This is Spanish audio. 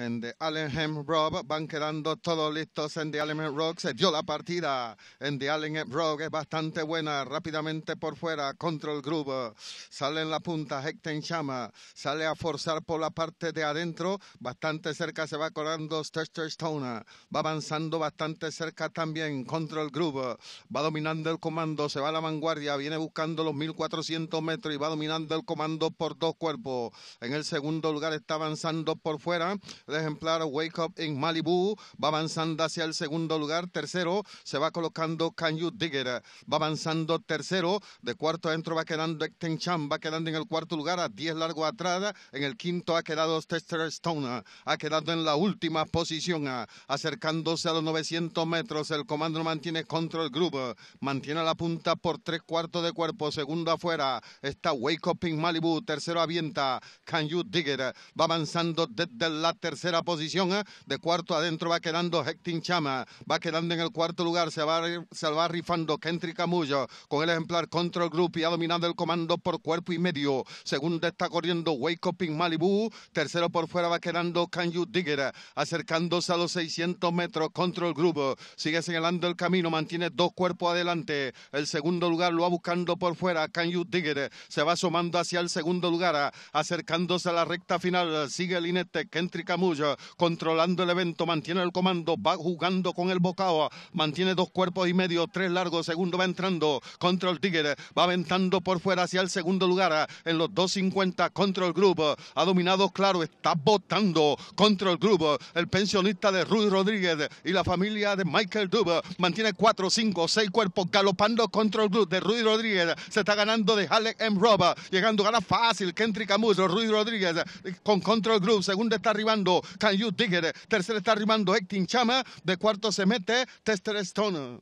En The Allenham Rob van quedando todos listos en The Allenham Rock. Se dio la partida en The Allenham Rock. Es bastante buena. Rápidamente por fuera. Control Groove. Sale en la punta. Hecten Chama. Sale a forzar por la parte de adentro. Bastante cerca se va colando Stester Stoner. Va avanzando bastante cerca también. Control Groove. Va dominando el comando. Se va a la vanguardia. Viene buscando los 1400 metros y va dominando el comando por dos cuerpos. En el segundo lugar está avanzando por fuera. El ejemplar Wake Up in Malibu va avanzando hacia el segundo lugar. Tercero se va colocando Can You Digger. Va avanzando tercero. De cuarto adentro va quedando Extension... Va quedando en el cuarto lugar a 10 largo atrás. En el quinto ha quedado Tester Stone. Ha quedado en la última posición. Acercándose a los 900 metros. El comando mantiene control group. Mantiene la punta por tres cuartos de cuerpo. Segundo afuera está Wake Up in Malibu. Tercero avienta Can You Digger. Va avanzando desde la tercera tercera posición, ¿eh? de cuarto adentro va quedando Hectin Chama, va quedando en el cuarto lugar, se va, va rifando Kentry Camullo con el ejemplar Control Group y ha dominado el comando por cuerpo y medio. Segundo está corriendo Wake Up in Malibu, tercero por fuera va quedando Can You Digger, acercándose a los 600 metros Control Group, sigue señalando el camino, mantiene dos cuerpos adelante, el segundo lugar lo va buscando por fuera Can Digger, se va sumando hacia el segundo lugar, acercándose a la recta final, sigue el Inete Kentry Camullo controlando el evento, mantiene el comando, va jugando con el bocado, mantiene dos cuerpos y medio, tres largos, segundo va entrando, Control Tigre, va aventando por fuera hacia el segundo lugar, en los 2.50 Control Group, ha dominado claro, está votando Control Group, el pensionista de Ruiz Rodríguez y la familia de Michael duba mantiene cuatro, cinco, seis cuerpos, galopando Control Group de Ruiz Rodríguez, se está ganando de Halek M. Roba, llegando, gana fácil, Kendrick Camus, Ruiz Rodríguez, eh, con Control Group, segundo está arribando, Can You tercero está rimando Acting Chama. De cuarto se mete Tester Stone.